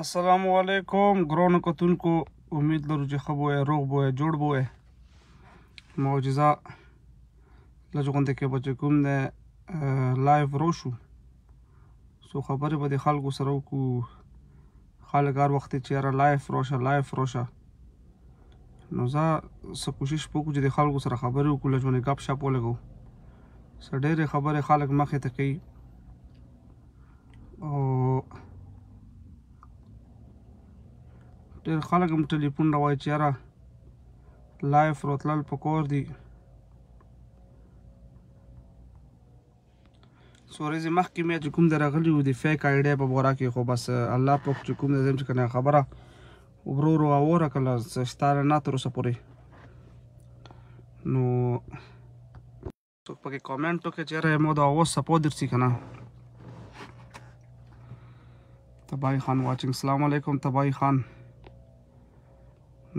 السلام علیکم ګرانو کتونکو امید لرو چې ښه بوی روغ بوی جوړ بوی معجزه لږ غوندې کې به چې کوم دی لایف رو شو څو خبرې به د خلکو سره وکړو خلک هر وخت چې یاره لایف روشه لایف روشه نو زه څه کوشش وکړو چې د خلکو سره خبرې وکړو لږ غونې ګپ شپ ولګو څه ډېرې خبرې خلک مخې ته کوي او ډېر خلک هم ټلیفون را وایي چې یاره لایف راتلل پکار دي څو ورځې مخکې مې چې کوم د راغلي وو د فیک آیډیا په باره کې خو بس الله پاک چې کوم د چې کنه خبره ورو ورو واوره کله ستا نه تر اوسه پورې نو څوک پکې کامنټ وکړي چې یاره مو د اواز سپورټ درسي که نه تباهي خان واچنګ السلام علیکم تباهي خان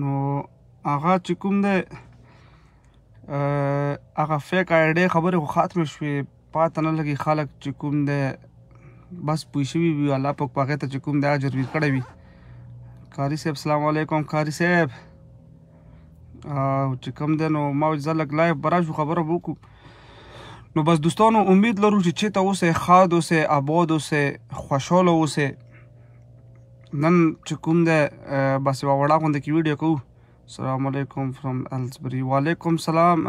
نو هغه چې کوم دی هغه فیک آیډیا خبرې خو خاتمې شوې پاته نه لګي خلک چې کوم دی بس پوه شوي وي الله پاک هغې ته چې کوم دی اجر ویر کړی وي قاري صاحب السلام علیکم قاري صاحب او چې کوم دی نو ما ویل زه لږ لایف به راشو خبره به وکړو نو بس دوستانو امید لرو چې چېرته اوسئ ښاد اوسئ اباد اوسئ خوشحاله اوسئ نن چې کوم دی بس یوه وړه غوندې کې ویډیو کوو السلام علیکم فرام الزبري وعلیکم سلام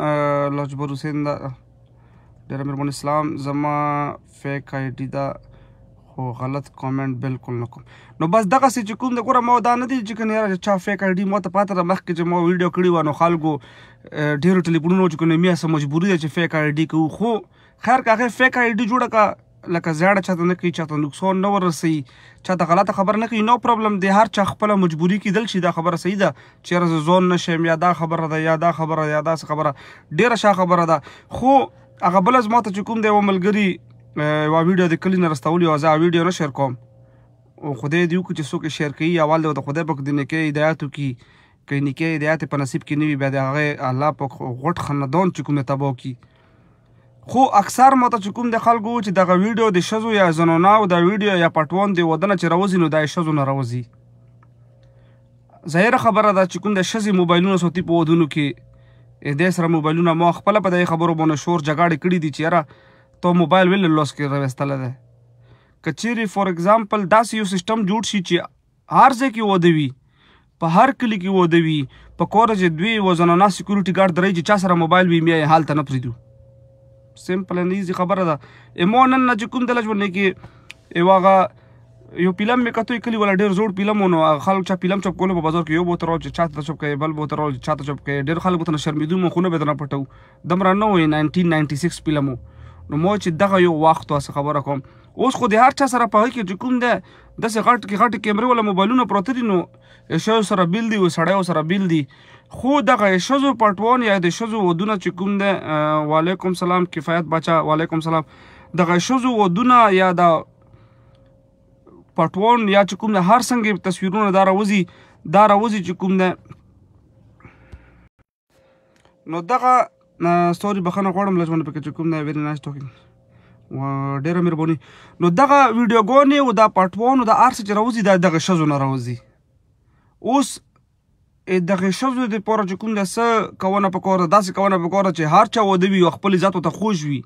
لاجبر حسین دا ډېره مهرباني اسلام زما فیک آی ډي ده خو غلط کامنټ بالکل نه کوم نو بس دغسې چې کوم د ګوره ما دا نه دي چې کنه یاره چا فیک آی ډي ما ته پاته ده مخکې چې ما ویډیو کړې وه نو خلکو ډېرو ټلیفونونو چې کنه میا سه مجبوري ده چې فیک آی ډي کوو خو خیر که هغې فیک آی ډي جوړه که لکه زیاړه چاته نه کوي چاته نقصان نه ورسي چاته غلطه خبر نه کوي نو پرابلم دی هر چا خپل مجبوری کیدل شي دا خبره صحیح ده چیرې زون نشم یا دا خبره ده یا دا خبره یا دا خبره ډیره ښه خبره ده خو هغه بل از ماته کوم دی و ملګری وا ویډیو د کلی نه راستولې او زه ویډیو نه شیر کوم خدای دې وکړي چې څوک شیر کوي یا والده د خدای پاک دې نه کوي هدایت وکړي کینې کې هدایت په نصیب کې نه وي بیا د هغه الله پاک غټ خندون چې کومه تباو کی خو اکثر ماته چې کوم د خلکو چې دغه ویډیو د شزو یا زنونه او د ویډیو یا پټوان دی ودنه چې راوځي نو د شزو نه راوځي ظاهر خبره ده چې کوم د شزي موبایلونو سوتی په ودونو کې د سره موبایلونه ما خپل په دغه خبرو باندې شور جګړه کړې دي چې را ته موبایل ویل لوس کې راوستل ده کچېری فور ایگزامپل داسې یو سیستم جوړ شي چې هر ځای کې ودوي په هر کلی کې ودوي په کور کې دوی وزنونه سکیورټي ګارد درې چې چا سره موبایل وي مې حالت نه پریدو سیمپل اند ایزي خبره ده ایمونن نه چې کوم دلج ونه کې یو هغه یو فلم مې کتو کلی ولا ډیر زوړ فلم ونه خلک چا فلم چپ کولو په بازار کې یو بوتر او چاته چپ کوي بل بوتر او چاته چپ کوي ډیر خلک ته شرمیدو مخونه به نه پټو دمر نه وې 1996 فلم وو نو مو چې دغه یو وخت واسه خبره کوم اوس خو د هر چا سره په کې کوم ده د سه غټ کې غټ کیمرې ولا موبایلونه پروت دي نو شو سره بیل دی وسړیو سره بیل دی خو دغه شزو پټوان یا د شزو ودونه چې کوم ده وعلیکم سلام کفایت بچا وعلیکم سلام دغه شزو ودونه یا د پټوان یا چې کوم ده هر څنګه تصویرونه دا راوځي دا راوځي چې کوم ده نو دغه سوري بخنه غواړم لږ باندې پکې کوم دا ویری نایس ټاکینګ و ډیره مهرباني نو دغه ویډیوګانې او دا پارت 1 او دا ارس چې راوځي دا دغه شزو نه راوځي اوس دغه شزو د پوره چې کوم دا څه کوونه پکور داسې کوونه پکور چې هر چا ودوي او خپل ذات ته خوش وي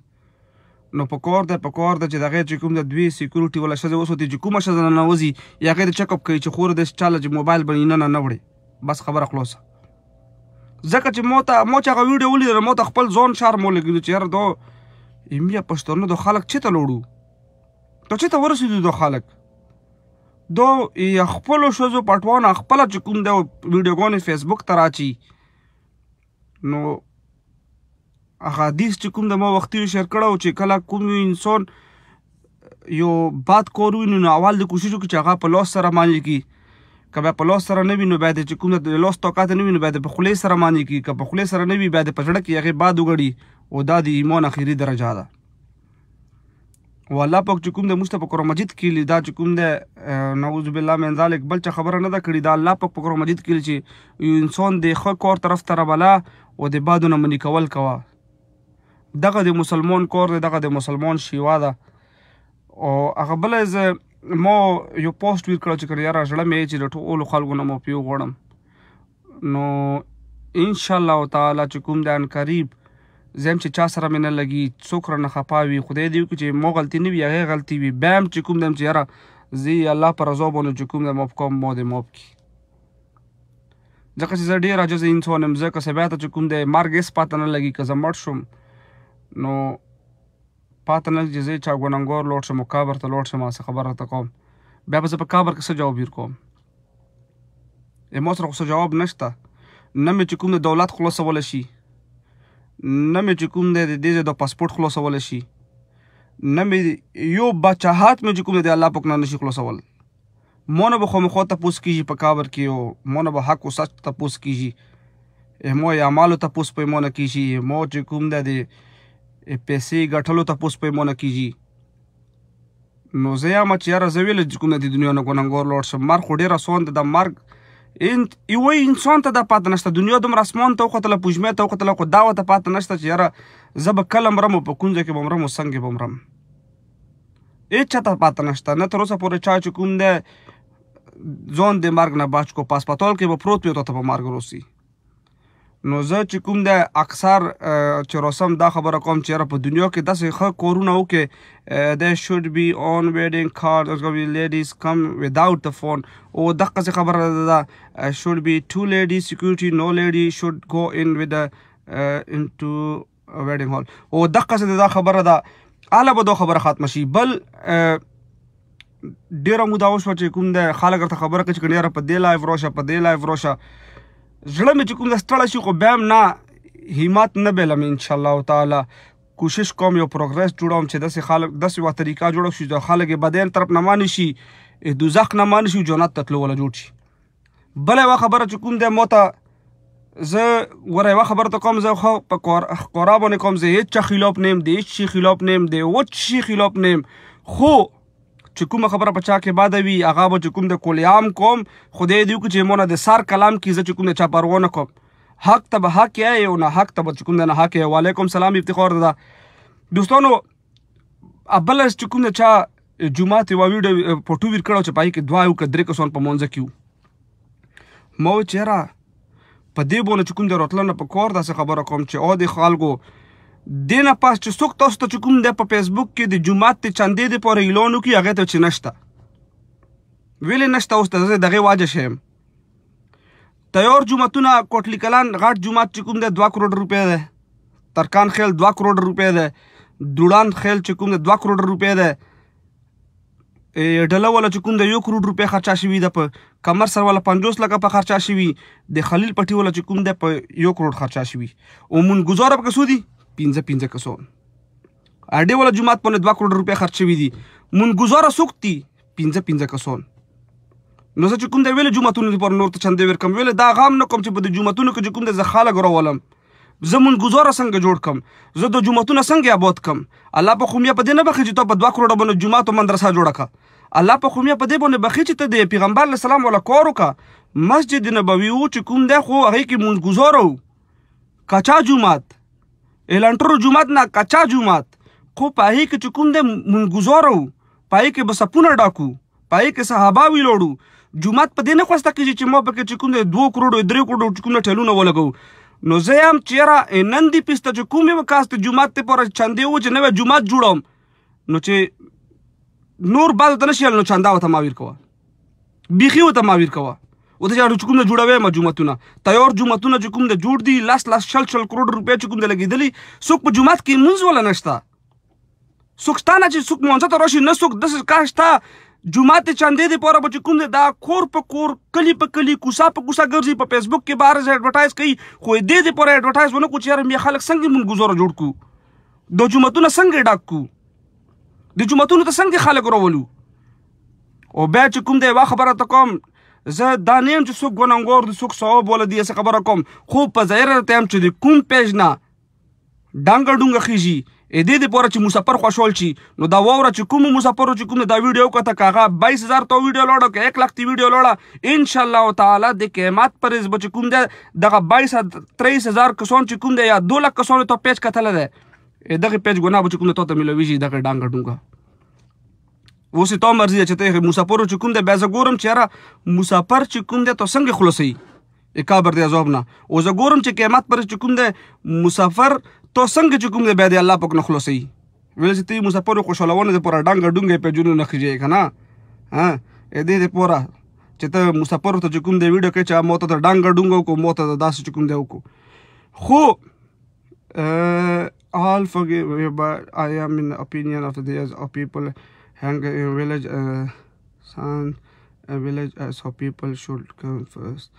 نو پکور ده پکور ده چې دغه چې کوم د دوی سکیورټي ولا شزو اوس ته چې کومه شزو نه راوځي یا غیر چک اپ کوي چې خور د چاله موبایل باندې نه نه وړي بس خبره خلاصه ځکه چې مو ته مو چې هغه ویډیو ولیدل مو ته خپل ځون شار مو لګیدو چې یاره دو ایمیا پښتنو د خلک چېرته لوړو ته چېرته ورسېدو دو خلک دو یا خپلو ښځو پټوانه خپله چې کوم دی ویډیوګانې فیسبوک ته راچی نو هغه حدیث چې کوم د ما وختي شیر کړی چې کله کوم انسان یو باد کور وي نو اول د کوشش وکړي چې هغه په لاس سره مانې کړي که بیا په لاس سره نه وي نو بیا د چې کوم د لاس طاقت نه وي نو بیا د په خولې سره معنی کړي که په خولې سره نه وي بیا د په زړه کې هغې باد وګړي او دا د ایمان اخري درجه ده او الله پاک چې کوم د موږ ته په قرآن مجید کې دا چې کوم د نعوذ بالله من ذلک بل څه خبره نه ده کړې دا الله پاک په قرآن مجید کې چې یو انسان د ښه کار طرف ته رابلا او د بادو نه منې کول کوه دغه د مسلمان کار دی دغه د مسلمان شیوا ده او هغه بله زه مو یو پوسټ ویر کړ چې کړ یاره زړه مې چې د ټولو خلکو نه مو پیو غوړم نو ان شاء الله تعالی چې کوم دان قریب زم چې چا سره مینه لګي څوک نه خپاوي خدای دې وکړي چې مو غلطي نه وي هغه غلطي وي بام چې کوم دم چې یاره زی الله پر رضا باندې چې کوم دم اپ کوم مو دې موب کی ځکه چې زه ډیر عاجز انسان یم ځکه سبا ته چې کوم دې مرګ هیڅ پاتنه لګي که زه مړ شم نو پاته نه چې زه چا ګوننګور لوټ شم کابر ته لوټ شم څه خبره ته کوم بیا به زه په کابر کې څه جواب ورکوم زما سره خو څه جواب نشته نه مې چې کوم د دولت خلاصول شي نه مې چې کوم د دې د پاسپورت خلاصول شي نه مې یو بچاحت مې چې کوم د الله پاک نه نشي خلاصول مونږ به خامخا تپوس کیږي په کابر کې او مونږ به حق او سچ تپوس کیږي مو یې اعمالو تپوس په مونږ کیږي مو چې کوم د پیسې ګټلو ته پوس پیمونه کیږي نو زه یم چې یاره زه ویل کوم د دنیا نه ګوننګور لوړ شم مر خو ډیر اسون د مرګ ان یو انسان ته د پات نشته دنیا دوم رسمان ته وختله پوجمې ته وختله کو داوه ته پات نشته چې یاره زه به کلم رمو په کونځ کې بمرم وسنګ بمرم هیڅ چاته پات نشته نه تر اوسه پورې چا چې کوم ده ځون د مرګ نه بچ کو پاسپټال کې به پروت وي او ته په مرګ روسي نو زه چې کوم د اکثر چې روسم دا خبره کوم چې په دنیا کې داسې ښه کورونه و کې د شوډ بی اون ویډینګ کارډ اوس کوي لیډیز کم وداوت د فون او دا څه خبره ده شوډ بی ټو لیډی سکیورټي نو لیډی شوډ گو ان ود انټو ویډینګ هال او دا څه دا خبره ده اله به دا خبره ختم شي بل ډیره مودا وشو چې کوم د خلک ته خبره کوي چې ډیره په دی لایو روشه په دی لایو روشه زړه مې چې کوم ستړی شي خو بیا هم نه همت نه بیلم انشاءالله تعالی کوشش کوم یو پروګرس جوړوم چې داسې خلک داسې یوه طریقه جوړه شي چې خلک یې بدین طرف نه مانه شي دوزخ نه مانه شي جنت ته تلو والا جوړ شي بله یوه خبره چې کوم دی ما ته زه وره یوه خبره ته کوم زه خو په قرا باندې کوم زه هېڅ چا خلاف نه یم د هېڅ شي خلاف نه یم د هېڅ شي خلاف نه یم خو چې کومه خبره په چا کې باد وي هغه به کوم د کولیام کوم خدای دې کو چې مونږ د سار کلام کې زه کوم د چا پرونه کوم حق ته به حق یا یو نه حق ته کوم نه حق یا وعلیکم سلام افتخار ده دوستانو ابل چې کوم چا جمعه ته ویډیو پټو ویر کړو چې پای کې دعا یو کډرې کسون په مونږ کېو مو چیرې په دې بونه چې کوم د راتلنه په کور داسې خبره کوم چې او د خالګو دینه پاس چې څوک تاسو ته کوم د په فیسبوک کې د جمعات ته چندې د پورې اعلان وکي هغه ته چې نشته ویلې نشته اوس ته دغه واجه شیم تیار جمعتونه کوټلی کلان غاټ جمعات چې کوم د 2 کروڑ روپیا ده ترکان خیل 2 کروڑ روپیا ده دوړان خیل چې کوم د 2 کروڑ روپیا ده ډله ولا چې کوم د 1 کروڑ روپیا خرچا شوی ده په کمر سر ولا 50 لکه په خرچا شوی د خلیل پټي ولا چې کوم د په 1 کروڑ خرچا شوی او مون گزاره په کسودي 15 15 کسو اډې ولا جمعات په 2 کروڑ روپیا خرچ شوی دي مونږ گزاره سوکتی 15 15 کسو نو چې کوم د ویل جمعتونو پر نور ته چنده ور کم ویل دا غام نه کوم چې په جمعتونو کې کوم د زخاله ګرولم زمون گزاره څنګه جوړ کم زه د جمعتون څنګه آباد کم الله په خمیه په دې نه بخې چې ته په 2 کروڑ باندې جمعه او مدرسه جوړه کا الله په خمیه په دې باندې بخې چې ته د پیغمبر اسلام ولا کورو کا مسجد نبوي او چې کوم دی خو هغه کې مونږ گزارو کچا جمعه الانټرو جمعات نه کچا جمعات خو پای کې چې کوم دې منګوزورو پای کې بس پونه ډاکو پای کې صحابه ویلوړو جمعات په دې نه خواسته کیږي چې ما پکې چې کوم دې 2 کروڑ 3 کروڑ چې کوم ټلونه ولګو نو زه هم چیرې نن دی پسته چې کومې وکاست جمعات ته پر چاندې و چې نوې جمعات جوړوم نو چې نور بعد د نشیل نو چاندا وته ماویر کوه بیخي وته ماویر کوه او د جاړو چکم نه جوړوي ما جمعتونه تیار جمعتونه چکم د جوړ دي لاس لاس شل شل کروڑ روپیا چکم د لګیدلی څوک په جمعات کې منځ ولا نشتا څوک ستانه چې څوک مونږ ته راشي نه څوک د کاش تا جمعه ته چاندې د پوره بچ کوم دا کور په کور کلی په کلی کوسا په کوسا ګرځي په فیسبوک کې بار ځای ایڈورټایز کوي خو دې دې پوره ایڈورټایز ونه کو چیرې مې خلک څنګه مونږ گزاره جوړ کو د جمعتونه څنګه ډاکو د جمعتونو ته څنګه خلک راولو او بیا چې کوم دی وا خبره ته کوم زه دا نه یم چې څوک ګناهګور دي څوک ثواب ولدي څه خبره کوم خو په ظاهره ته هم چې د کوم پیژ نه ډنګ ډنګ خيږي ا دې د پوره چې مسافر خوشحال شي نو دا ووره چې کوم مسافر چې کوم دا ویډیو کته کاغه 22000 تو ویډیو لاړو کې 1 لک تی ویډیو لاړه ان شاء الله تعالی د قیامت پر ځ بچ کوم دا دغه 22000 کسان چې کوم دا یا 2 لک کسان ته پیج کتل ده دغه پیج ګناه بچ کوم ته ته ملويږي دغه ډنګ ډنګ اوس ته مرزي چې ته مسافر چې کوم دې بیا زه ګورم چې را مسافر چې کوم دې ته څنګه خلاصي اکابر دې عذاب نه او زه ګورم چې قیامت پر چې کوم دې مسافر ته څنګه چې کوم دې بیا دې الله پاک نه خلاصي ویل چې ته مسافر خوشالونه دې پر ډنګ ډنګ په جنو نه خږي کنه ها دې دې پورا چې ته مسافر ته چې کوم دې ویډیو کې چې مو ته ډنګ ډنګ کو مو ته داس چې کوم دې وکړو خو all forgive but I am in opinion of the of people hang a village uh, son a village uh, so people should come first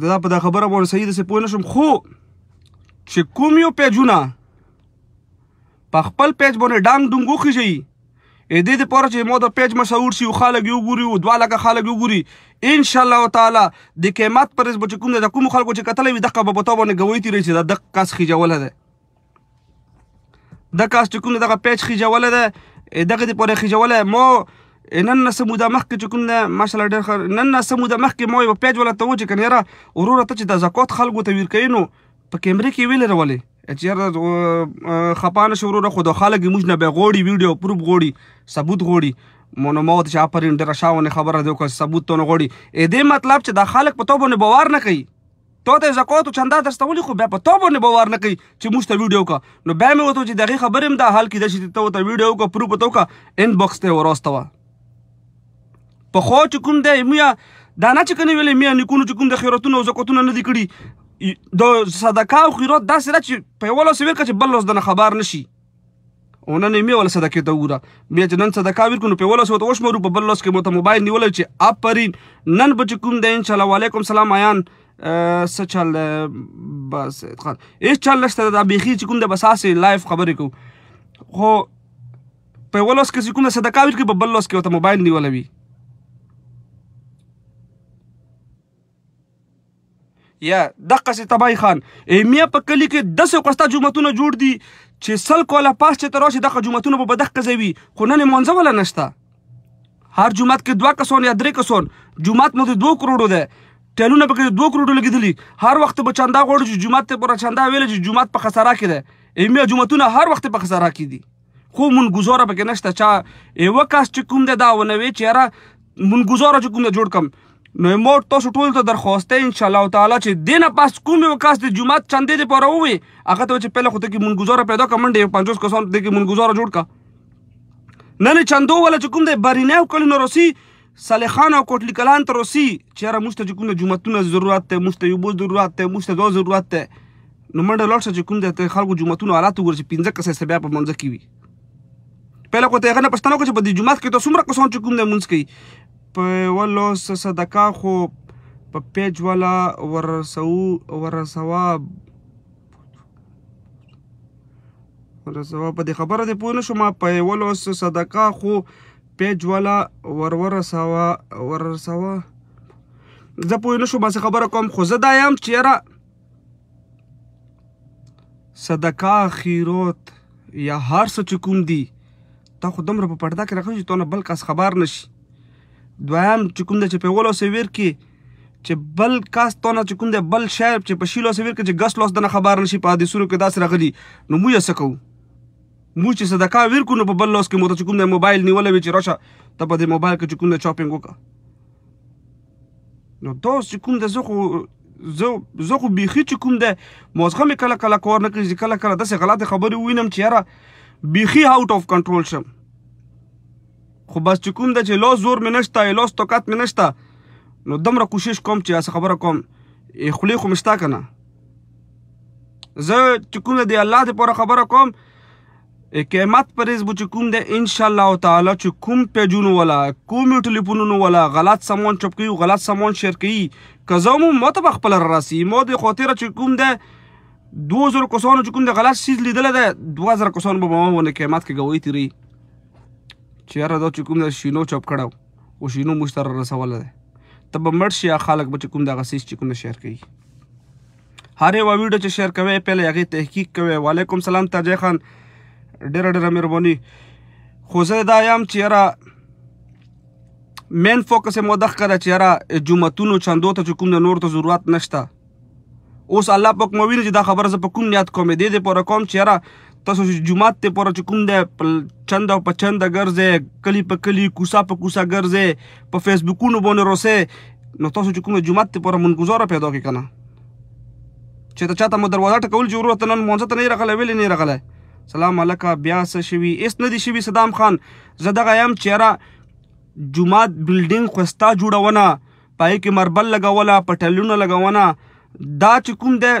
دا په دا خبره باندې صحیح ده څه پوه نشم خو چې کوم یو پیجونه په خپل پیج باندې ډنګ ډنګ وخیږي ا دې د پوره چې مو دا پیج مشهور شي خلک یو ګوري او دوا لګه خلک یو ګوري ان شاء الله تعالی د قیامت پر ورځ کوم د کوم خلکو چې قتل وي دغه به تاسو باندې غوي تیری چې د کس خجول ده د کس چې کوم دغه پیج خجول ده دغه د پورې خجوله مو نن نه سموده مخکې چې کوم نه ماشاءالله ډېر ښه نن نه سموده مخکې ما یوه پیج ولته و چې کنه یاره وروره ته چې د زکات خلکو ته ویر کوي نو په کیمرې کې ویلې راولې چې یاره خپانه شو وروره خو د خلک موږ نه به غوړي ویډیو پروب غوړي ثبوت غوړي مونوموت چې اپرین ډېره شاونه خبره دی که ثبوت ته نه غوړي دې مطلب چې د خلک په تو باندې باور نه کوي تو ته زکات او چنده درستولې خو بیا په تو باندې باور نه کوي چې موږ ته ویډیو کا نو بیا مې وته چې دغه خبرې هم دا حل کې د شي ته وته ویډیو کا پرو پتو کا ان باکس ته وراستوا په خو چې کوم دی میا دا نه چې کنه ویلې میا نکونو چې کوم د خیراتونو او زکاتونو نه دی کړی د صدقه او خیرات داسې ده چې په یو لاس ورکړه چې بل لاس دنه خبر نشي او نن یې ول صدقه ته وګوره بیا چې نن صدقه ورکړو په یو لاس وته وشمرو په بل لاس کې مو ته موبایل نیول چې اپرین نن بچ کوم د ان شاء الله وعلیکم سلام عیان څه چل بس خان هیڅ چل نشته دا بیخي چې کوم د بس هسې لایف خبرې کوو خو په یوه لوس کې چې کومه صدقه ورکړي په بل لوس کې ورته موبایل نیولی وي یا دغسې تبای خان ایمیا په کلي کې داسې قسته جومتونه جوړ دي چې سل کاله پاس چې ته راشي دغه جومتونه به په دغه ځای وي خو نن یې لمانځه والا نشته هر جومات کې دوه کسان یا درې کسان جومات مو د دوه کروړو دی ټیلونه پکې دوه کروڑو لګیدلی هر وخت به چندا غوړو چې جمعه ته پر چندا ویل چې جمعه په خساره کې ده ایمه جمعتونه هر وخت په خساره کې دي خو مون گزاره پکې نشته چا یو کاس چې کوم ده دا ونوي چې را مون گزاره چې کوم ده جوړ کم نو موټ تاسو ټول ته درخواسته ان شاء الله تعالی چې دینه پاس کوم وکاس د جمعه چندې دې پوره وي هغه ته چې پهله خو ته کې منګزاره پیدا کمنډې 50 کسان دې کې منګزاره جوړ کا نه نه چندو ولا چې کوم دې برینه کلی نو رسی صالحان او کوټلی کلان تر اوسې چیرې موږ ته کوم جمعتونه ضرورت ته موږ ته یو بوز ضرورت ته موږ ته دوه ضرورت ته نو منډه لاړ چې کوم د خلکو جمعتونه حالات ورچ پینځه کسه سبا په منځ کې وي پهله کو ته غنه پښتنو کې په دې جمعات کې ته څومره کسان چې کوم د منځ کې په ولو صدقه خو په پیج والا ورسو ورسوا ورسوا په دې خبره دې پوه نه شو ما په ولو صدقه خو پیج والا ور ورسوه ور ورسوه زه پوه نه شوم هسې خبره کوم خو زه دا یم چې یاره صدقه خیروت یا هر څه چې کوم دي تا خو دومره په پرده کې راخلی چې تا نه بل کس خبر نه شي دویم چې کوم دی چې په اول اوسې ویر کې چې بل کاس تا نه چې کوم دی بل شی چې په شي لاسې ویر کې چې ګس لاس دنه خبر نه شي په حدیثونو کې داسې راغلي نو موږ یې څه کوو مو چې صدقه ورکو نو په بل لاس کې مو ته چې کوم دی موبایل نیولی وي چې راشه ته په دې موبایل کې چې کوم دی شاپینګ وکړه نو دا اوس چې کوم دی زه خو زه زه خو بیخي چې کوم دی مازغه مې کله کله کار نه کوي چې کله کله داسې غلطې خبرې ووینم چې یاره بیخي آوټ آف کنټرول شم خو بس چې کوم دی چې لاس زور مې نشته یا لاس طاقت مې نشته نو دومره کوشش کوم چې هسې خبره کوم خولې خو مې شته که نه زه چې کوم دی الله دپاره خبره کوم قیامت پرېز به چې کوم دی انشاءالله تعالی چې کوم پیجونو والا کومو ټلیفونونو والا غلط سامان چپ کوي غلط سامان شیر کوي که زه مو ماته به خپله رارسي ما د خاطره چې کوم دی دوه زره کسانو چې کوم دی غلط څیز لیدلی دی دوه زره کسانو به ما باندې قیامت کې ګوۍ تېري چې یاره دا چې کوم دی شینو چپ کړی او شینو موږ ته رارسولی دی ته به مړ شي یا خلک به چې کوم دغه څیز چې کوم دی شیر کوي هر یوه ویډیو چې شیر کوئ پهله هغې تحقیق کوئ وعلیکم سلام تاجی خان ډیره ډیره مهرباني خو زه دا یم چې یاره مین فوکس مو د ښکاره چې یاره جومتونو چندو ته چې کوم د نور ته ضرورت نشته اوس الله پاک مو ویل چې دا خبره زه په کوم نیت کوم دې دې پوره کوم چې یاره تاسو جمعات ته پوره چکم دی چند او په چند ګرځې کلی په کلی کوسا په کوسا ګرځې په فیسبوکونو باندې روسه نو تاسو چکم جمعات ته پوره منګزاره پیدا کی کنه چې ته چاته مو دروازه ټکول ضرورت نن مونږ ته نه راغله ویلې نه راغله سلام علیکا بیا څه شوي اس نه دي شوي صدام خان زه دغه یم چیرې جومات بلډینګ خوستا جوړونه پای کې مربل لګوله پټلونه لګونه دا چې کوم دی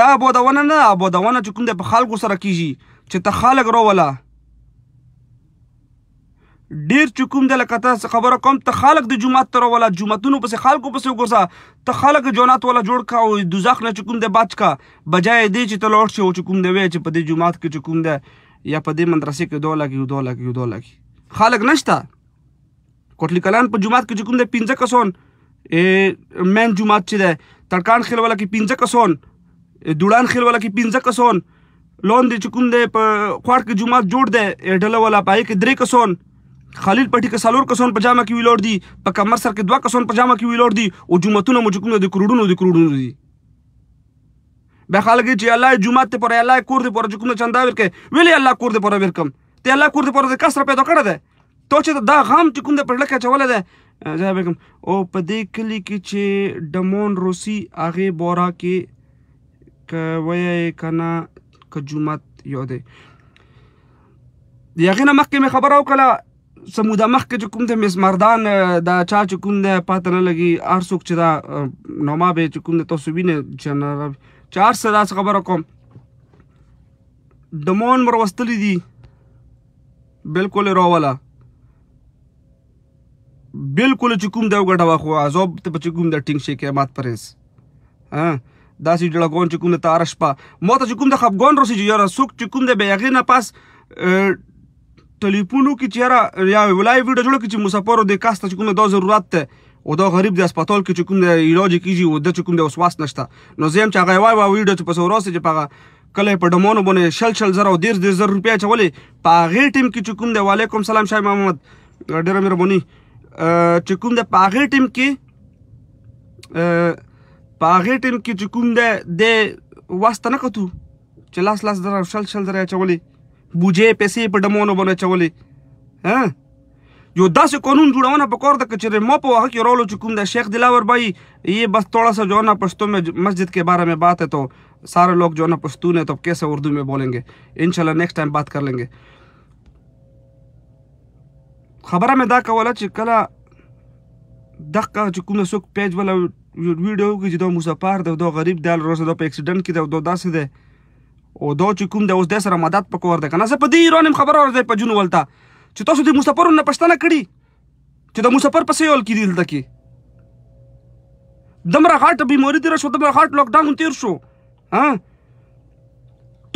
دا آبادونه نه آبادونه چې کوم دی په خلکو سره کیږي چې ته خلک راوله ډیر چکم د لکته خبره کوم ته خالق د جمعه تر ولا جمعتونو پس خالقو پس وګرځا ته خالق جونات ولا جوړ کا او دوزخ نه چکم د بچ کا بجای دې چې ته لوړ شو چکم دی وی چې په دې جمعات کې چکم دی یا په دې مدرسې کې دوه لګي دوه لګي دوه لګي خالق نشتا کوټلی کلان په جمعات کې چکم دی پنځه کسون ا مین جمعات چې دی تړکان خیل ولا کې پنځه کسون دوړان خیل ولا کې پنځه کسون لون دې چکم دی په خوړ کې جمعات جوړ دی ډله ولا پای کې درې کسون خلیل پټی کې سالور کسان په جامه کې ویلوړ دي په کمر سر کې دوه کسان په جامه کې ویلوړ دي او جمعتونه مجکونه د کروڑونو د کروڑونو دي به خلک چې الله جمعه ته پر الله کور دې پر جکونه چندا ورکې ویلې الله کور دې پر ورکم ته الله کور دې پر د کسر پیدا کړه ده تو چې دا غام چې کوم دې پر لکه چوله ده زه به کوم او په دې کلی کې چې ډمون روسی هغه بورا کې ک وای کنا ک جمعه یو دی یغینه مخکې خبره وکړه سمودا مخ کې کوم د مسمردان دا چا چې کوم د پاتنه لګي ار څوک چې دا نوما به چې کوم د تاسو وینې جنرال چار صدا خبره کوم دمون مر وستلې دي بالکل روواله بالکل چې کوم دا وګټه واخو عذاب ته چې کوم د ټینګ شي قیامت پرېس ها داسې جوړګون چې کوم د تارش په مو ته چې کوم د خپګون روسي یاره څوک چې کوم د بیاغې نه پاس ټلیفونو کې چیرې یا ولای ویډیو جوړ کې چې مسافرو د کاسته چې کوم دا ضرورت ته او دا غریب د هسپتال کې چې کوم د علاج کیږي او د چې کوم د وسواس نشته نو زه هم چې هغه وای وای ویډیو چې په سوراسه چې پغه کله په ډمونو باندې شل شل زره او ډیر ډیر زره روپیا چولې په هغه ټیم کې چې کوم د وعلیکم سلام شاه محمد ډیره مهرباني چې کوم د په هغه ټیم کې په هغه ټیم کې چې کوم د د واسطه نه کتو چې لاس لاس زره شل شل زره چولې बूझे पेशे पडमोनो बनो चवले हैं हाँ? जो दस कानून जुड़ा ना बकौर तक चले मोपो हक रोलो चुकुम दा शेख दिलावर भाई ये बस थोड़ा सा जो है ना पश्तो में मस्जिद के बारे में बात है तो सारे लोग जो है ना पश्तून है तो कैसे उर्दू में बोलेंगे इनशाला नेक्स्ट टाइम बात कर लेंगे खबर में दा कवाला चिकला दख का चुकुम सुख पेज वाला वीडियो की जो मुसाफार दो गरीब दाल रोज दो एक्सीडेंट की दो दस दे او دا چې کوم د اوس د سره مدد پکور ده کنه زه په دې ایران خبر اورم په جون ولتا چې تاسو د مسافرونو نه پښتنه کړی چې د مسافر پسې یول کې دلته کې دمره غاټ بیماری تیر شو دمره غاټ لاک ډاون تیر شو ها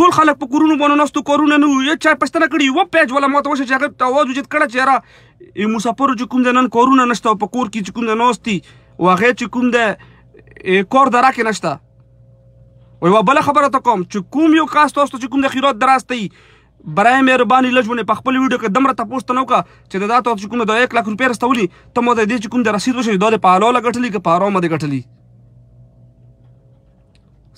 ټول خلک په کورونو باندې نستو کورونه نه یو چا پښتنه کړی و پیج ولا ماته وشه چې هغه تواز وجد کړه چې را ای مسافر چې کوم د نن کورونه نشته په کور کې چې کوم د نوستي واغې چې کوم د کور دراکه نشته او یو بل خبره ته کوم چې کوم یو کاس تاسو چې کوم د خیرات دراستي برای مهرباني لجونه په خپل ویډیو کې دمره تاسو ته نو کا چې دا تاسو کوم د 1 لک روپیه رسولي ته مو د دې چې کوم د رسید وشي د پالو لګټلی کې پارو مده غټلی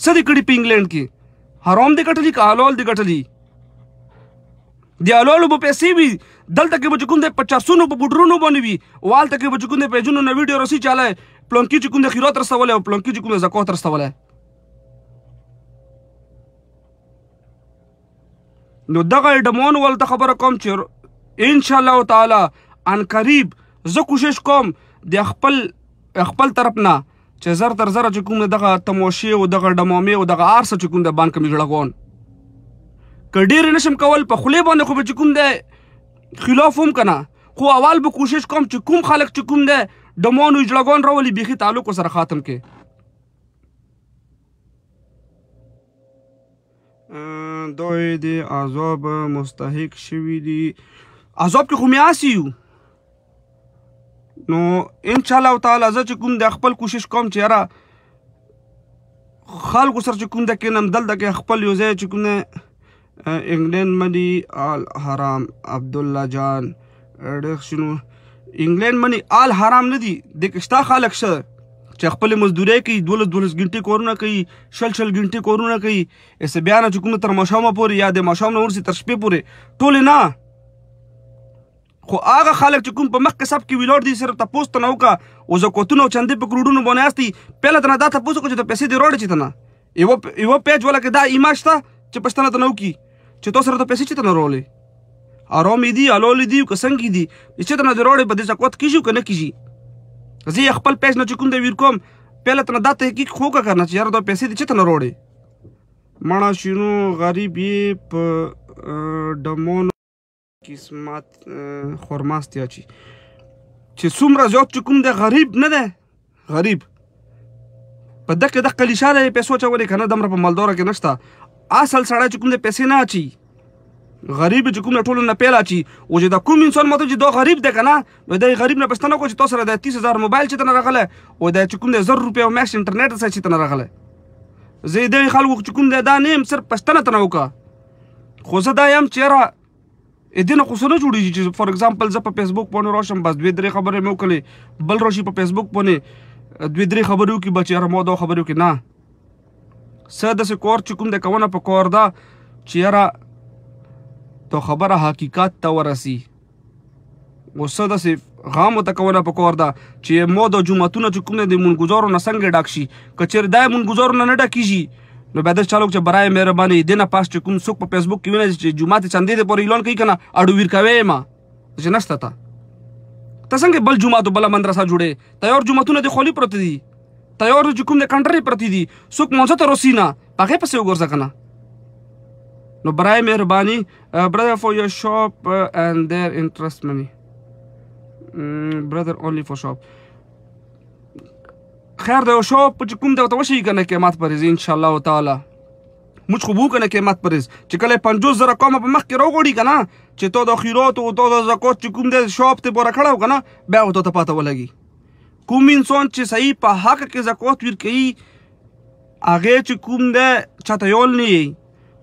سدي کړي په انګلند کې حرام دي غټلی کې حلال دي غټلی دی حلال په پیسې وی دلته کې به کوم د 50 په بډرونو باندې وي والته کې به کوم د پیجونو نه ویډیو رسي چاله پلانکی چې کوم د خیرات رسوله او پلانکی چې کوم د زکات رسوله نو دغه ډمون ول ته خبره کوم چې ان شاء الله تعالی ان قریب زه کوشش کوم د خپل خپل طرف نه چې زر تر زر چې کوم دغه تموشي او دغه ډمومي او دغه ارس چې کوم د بانک مې لګون کډیر نشم کول په خلی باندې خو چې کوم د خلاف هم کنه خو اول به کوشش کوم چې کوم خلک چې کوم د ډمون او جلګون راولي بيخي تعلق سره خاتم کې دوی د عذاب مستحق شوی دي عذاب کې خو میاسي یو نو ان شاء الله تعالی زه چې کوم د خپل کوشش کوم چې یاره خلکو سره چې کوم د کینم دل د خپل یو ځای چې کوم نه انګلند مدي آل حرام عبد الله جان ډېر شنو انګلند منی آل حرام نه دي د کښتا خلک شه چې خپل مزدوري کوي دولس دولس غنټې کورونه کوي شل شل غنټې کورونه کوي اسه بیا نه چې کوم تر مشامه پورې یا د مشام نه ورسي تر شپې پورې ټول نه خو هغه خلک چې کوم په مخ کې سب کې ویلور دي صرف تاسو ته نو کا او زه کوتونو چندې په کروډونو باندې استي پهله تنه دا تاسو کو چې ته پیسې دی روړ چې تنه یو یو پیج ولا کې دا ایماج تا چې پښتنه ته نو کی چې تاسو سره ته پیسې چې تنه رولې ارامې دي الولې دي کسنګې دي چې تنه دی روړې په دې ځکوت کیږي کنه کیږي زه خپل پیج نه چې کوم دی ویر کوم پهله ته دا تحقیق خو کا کنه چې یار دا پیسې دې چته نه روړې مانا شینو غریب یې په ډمون قسمت خورماستیا چی چې څومره زیات چې کوم دی غریب نه دی غریب په دغه دغه لشاره پیسې چولې کنه دمر په مالدوره کې نشته اصل سړی چې کوم دی پیسې نه اچي غریب چې کوم له ټولو نه پیلا چی او چې دا کوم انسان مته چې دا غریب ده کنه نو دا غریب نه پښتنه کو چې تاسو سره د 30000 موبایل چې تنه راغله او دا چې کوم د 0 روپیا او ماکس انټرنیټ سره چې تنه راغله زه دې خلکو چې کوم دا نیم سر پښتنه تنه وکا خو زه دا یم چې را دینه خو سره جوړیږي چې فار ایگزامپل زه په فیسبوک باندې راشم بس دوی درې خبرې مې وکړې بل راشي په فیسبوک باندې دوی درې خبرې وکړي بچې را مو دا خبرې وکړي نه ساده سه کور چې کوم د کوونه په کور دا چې را ته خبره حقیقت ته ورسی غصه داسې غام ته کونه پکور ده چې مو د جمعتونه چې کوم د مونګزارو نه څنګه ډاک شي که چېرې دا مونګزارو نه نه ډاکیږي نو بعد چالو چې برای مهرباني دینه پاس چې کوم څوک په فیسبوک کې ویني چې جمعه ته چاندې پورې اعلان کوي کنه اډو ویر کوي ما چې نشته تا ته څنګه بل جمعه ته بل مدرسه جوړې تیار جمعتون د خولي پرته دي تیار چې کوم د کنټري پرته دي څوک مونږ ته روسینا پخې پسې وګورځ کنه نو برای مهربانی brother for your shop uh, and their interest money mm, brother only for shop خیر دا شاپ چې کوم دا وشي کنه قیمت پرز ان شاء الله تعالی موږ خو وو کنه قیمت پرز چې کله 50000 کوم په مخ کې راغړی کنه چې تو د خیرات او تو د زکات چې کوم د شاپ ته پورا کړه کنه بیا وته ته پاته ولګي کوم انسان چې صحیح په حق کې زکات ورکړي هغه چې کوم د چاته یول نه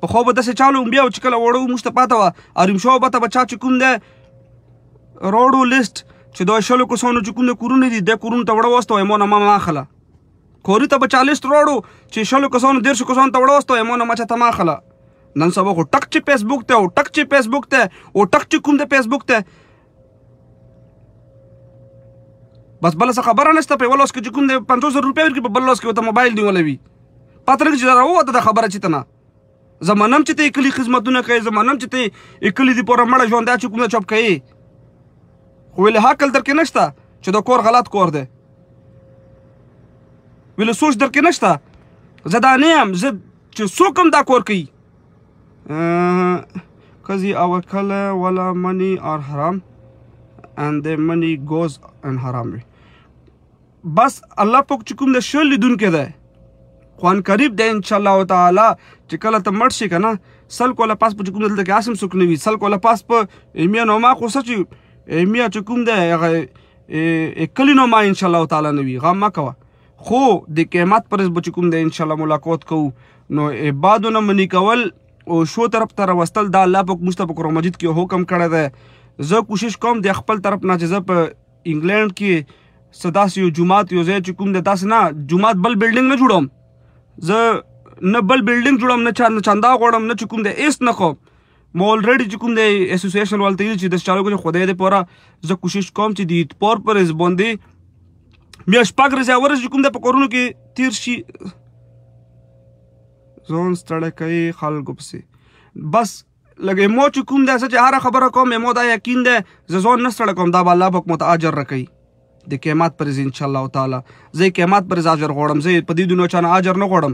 په خو به داسې چالو بیا چې کله وړو موږ ته پاته وه اریم شو به ته به چا چې کوم دی روډو لیست چې دا شلو کسانو چې کوم د کورونه دي د کورونو ته وړه واستوه مونه ما ماخله کوري ته به چا لیست راوړو چې شلو کسانو دېرشو کسانو ته وړه واستوه مونه ما چاته ماخله نن سبا خو ټک چې فیسبوک ته او ټک چې فیسبوک ته او ټک چې کوم د فیسبوک ته بس بل څه خبره نشته په ولوس کې کوم د 500 روپیا ورکړي په بل لوس کې ته موبایل دی ولوي پاتره چې راو ته خبره چیتنه زمانم چې ته کلی خدمتونه کوي زمانم چې ته کلی دی پوره مړه ژوند چې کوم چاپ کوي خو له حقل درکې نشته چې دا کور غلط کور دی ویل سوچ درکې نشته زه دا نه یم زه چې څوک هم دا کور کوي کزي او کله ولا منی ار حرام and the money goes and haram بس الله پاک چې کوم د شل لیدون کې دی قرآن قریب دی ان شاء الله تعالی چې کله ته مړ شي کنه سل کوله پاس په کوم دلته کې اسم سکنوي سل کوله پاس په ایمیا نو ما خو چې ایمیا چې کوم دی هغه کلی نو ما ان شاء الله تعالی نوي غم ما کوه خو د قیامت پرز بچ کوم دی ان شاء الله ملاقات کوو نو عبادونه منی کول او شو طرف ته راوستل دا الله پاک مشته په قرآن مجید کې حکم کړی دی زه کوشش کوم د خپل طرف نه چې زه په انګلند کې صدا یو جماعت یو ځای چې کوم د داس نه جماعت بل بلډینګ نه جوړوم زه نه بل بلډینګ جوړم نه چاند چاندا غوړم نه چکم دې ایس نه خو مو الریډي چکم دې اسوسییشن والته چې د چالو کو خدای دې پورا زه کوشش کوم چې دې پور پر از باندې میا شپږ ورځې اورز چکم دې په کورونو کې تیر شي ځون ستړی کوي خلکو پسې بس لګې مو چکم دې چې هر خبره کوم مو دا یقین دې زه ځون نه ستړی کوم دا به الله پاک متاجر راکړي د قیامت پر ان شاء الله تعالی زه قیامت پر اجر غواړم زه په دې دنیا چانه اجر نه غواړم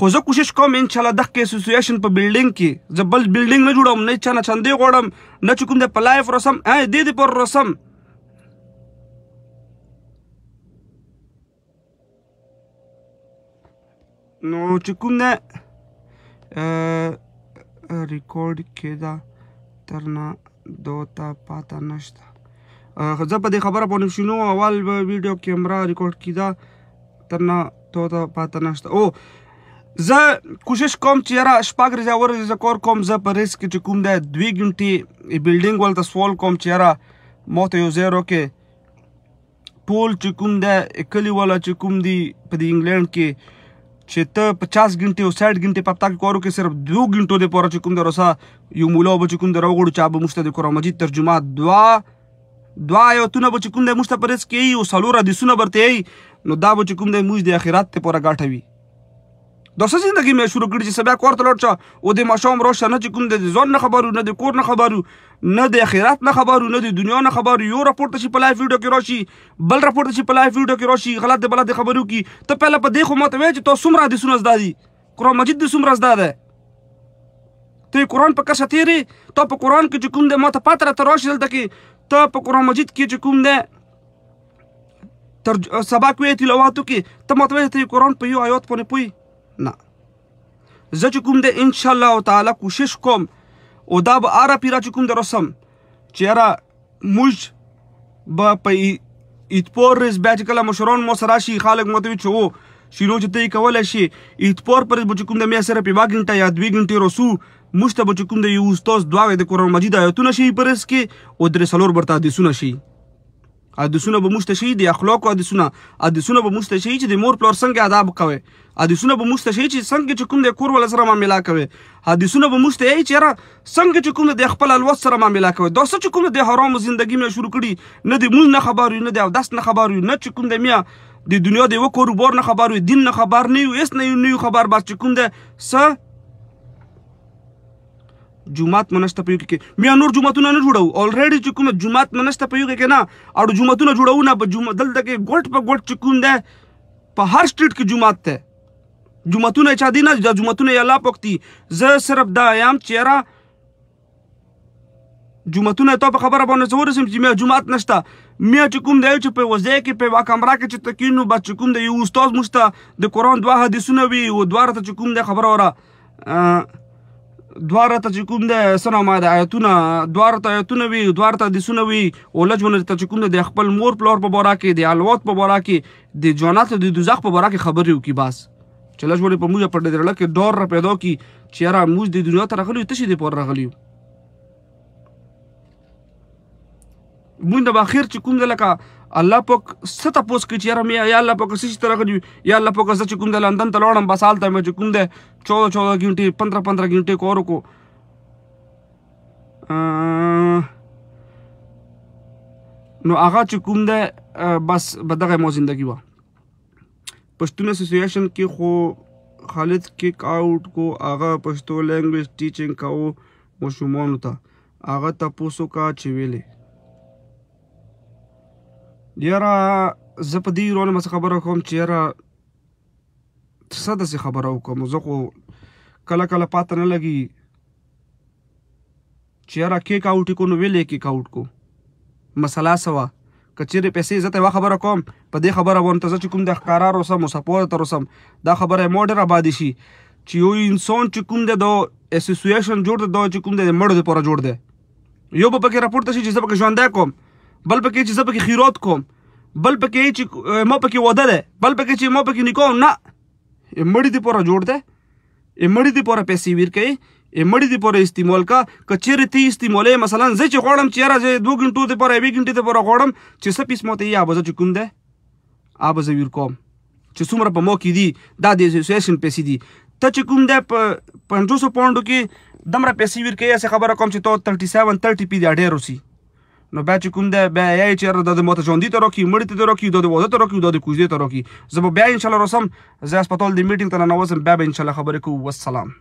خو زه کوشش کوم ان شاء الله د اسوسییشن په بلډینګ کې زه بل بلډینګ نه جوړم نه چانه چاندې غواړم نه چکم د پلایف رسم ا دې دې پر رسم نو چې کوم نه ریکارډ کېده ترنه دوته پاته نشته زه په دې خبره باندې شنو اول به ویډیو کیمرا ریکارډ کیدا ترنا ته ته پاتې نشته او زه کوشش کوم چې را شپږ ورځې ورځې زه کور کوم زه په ریسک کې کوم د 2 غنټې بلډینګ ولته سوال کوم چې را موته یو زیرو کې ټول چې کوم د کلی والا چې کوم دی په دی انګلند کې چې ته 50 غنټه او 60 غنټه په تاک کورو کې صرف 2 غنټو د پوره چې کوم دروسه یو مولا به چې کوم دروغړو چا به مشته د قرآن مجید ترجمه دوا دوا یو تونه به چې کوم دی موږ ته پرېس کوي او څلور حدیثونه برته یي نو دا به چې کوم دی موږ د اخرات ته پوره ګټه وي د څه زندگی مې شروع کړې چې سبا کور ته لاړ شه او د ماښام روښ نه چې کوم دی د ځان نه خبرو نه د کور نه خبرو نه د اخرات نه خبرو نه د دنیا نه خبرو یو راپورته چې په لایف ویډیو کې راشي بل راپورته چې په لایف ویډیو کې راشي غلط د بلد خبرو کې ته پهله په دې خو ماته وایي چې تاسو څومره حدیثونه زده دي قرآن مجید دې څومره زده دی ته قرآن په کسه تیری ته په قرآن کې چې کوم دی ماته پاتره ته راشي دلته کې ته په قران مجید کې چې کوم ده تر سبق وی تلاواتو کې ته متوجه ته قران په یو آیات پونه پوي نه زه چې کوم ده ان شاء الله تعالی کوشش کوم او دا به اره پیرا چې کوم د رسم چیرې موږ به په ایت پور رز بیچ کله مشرون مو سره شي خالق متوي چوو شیلو چې ته کولای شي اتپور پر بچ کوم د میا سره په واګنټه یا دوی غنټه رسو مشته بچ کوم د یو استاد دعا د قران مجید آیتونه شي پرس کې او درې سلور برتا دي سونه شي حدیثونه به مشته شي د اخلاق حدیثونه حدیثونه به مشته شي چې د مور پلور څنګه آداب کوي حدیثونه به مشته شي چې څنګه کوم د کور ول سره معاملې کوي حدیثونه به مشته شي چې را څنګه کوم د خپل الوس سره معاملې کوي دا څه کوم د حرام ژوندۍ مې شروع کړي نه د مون نه خبر نه د اودس نه خبر نه کوم د میا د دنیا د یو کاروبار نه خبر وي دین نه خبر نه وي هیڅ نه یو خبر بس چې کوم ده س جمعات منشته په یو کې میا نور جمعتونه نه جوړو الریډي چې کوم جمعات منشته په یو کې نه اړو جمعتونه جوړو نه په جمعه دلته کې ګټ په ګټ چې کوم ده په هر سټریټ کې جمعات ته جمعتونه چا دینه جمعتونه یا لا پکتی زه صرف دا ایام چیرې جمعتونه ته په خبره باندې څور سم چې مې جمعات نشته مې چې کوم دی چې په وځي کې په واکمرا کې چې تکینو بچ کوم دی یو استاد مستا د قران دوه حدیثونه وی او دواره ته کوم دی خبره وره دواره ته کوم دی سره ما د آیتونه دواره ته آیتونه وی دواره ته حدیثونه وی اولج ونه ته کوم دی خپل مور پلور په بورا کې دی الوت په بورا کې دی جنات د دوزخ په بورا کې خبرې وکي بس چې لږ وړې په موږ په ډېر لکه ډور را پیدا کی چې را موږ د دنیا ته راغلی تشه دی پور راغلی مونږ د اخر چې کوم دلکه الله پاک ست پوس کې چیرې مې یا الله پاک سچ طرح کې یا الله پاک سچ کوم د لندن ته لوړم بسال ته مې کوم د 14 14 غنټې 15 15 غنټې کور کو نو هغه چې کوم ده بس بدغه مو زندگی وا پښتون اسوسییشن کې خو خالد کیک آؤٹ کو هغه پښتو لینګویج ټیچینګ کاو مو شومون تا هغه تاسو کا چې ویلې یاره زه په دې ورونو مڅ خبره کوم چې یاره څه داسې خبره وکړم زه خو کله کله پاته نه لګي چې یاره کیک آوټ کو نو ویلې کیک آوټ کو مسله سوه که چیرې پیسې زه ته یوه خبره کوم په دې خبره وم ته زه چې کوم د ښکارار اوسم سپور ته اوسم دا خبره مو ډېره بادې شي چې یو انسان چې کوم دی د اسوسیشن جوړ دی دا چې کوم دی د مړو دپاره جوړ دی یو به پکې راپورته شي چې زه پکې ژوندی کوم بل پکې چې زه پکې خیرات کوم بل پکې چې ما پکې واده ده بل پکې چې ما پکې نکوم نه مړی دې پوره جوړ ده مړی دې پوره پیسې ورکوي مړی دی پوره استعمال کا کچیر تی استعمالې مثلا زه چې غواړم چې راځي 2 غنټو ته پوره 1 غنټې ته پوره غواړم چې څه پیس ماته یا بزه کوم ده اوبه زه ور کوم چې څومره په مو کې دی دا د اسوسییشن پیسې دی ته چې کوم ده په 500 پاونډو کې دمره پیسې ور کوي څه خبره کوم چې تو 37 30 پی دی ډېر وسی نو بیا چې کوم ده بیا یې چې د ماته ژوندۍ ته راکړي مړې ته راکړي د واده ته راکړي د کوژدې ته راکړي زه به بیا انشاءالله راسم زه هسپتال د میټینګ ته ننوځم بیا به انشاءالله خبرې کوو وسلام